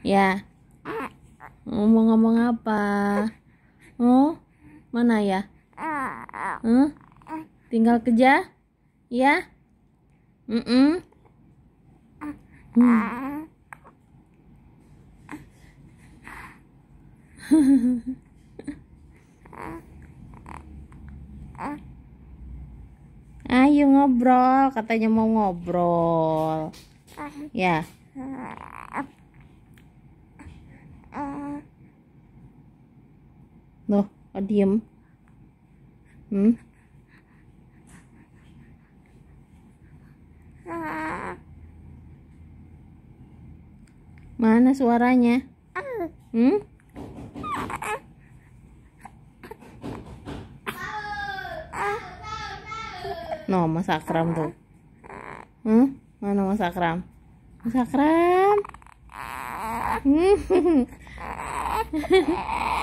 Ya. Ngomong-ngomong apa? Oh, mana ya? Hmm? Tinggal kerja? Ya? Mm -mm. Hmm. Ayo ngobrol, katanya mau ngobrol. Ya. Loh, kok diem? Hmm? Mana suaranya? Hmm? No, Mas Akram tuh. Hmm? Mana Mas Akram? Mas Hmm.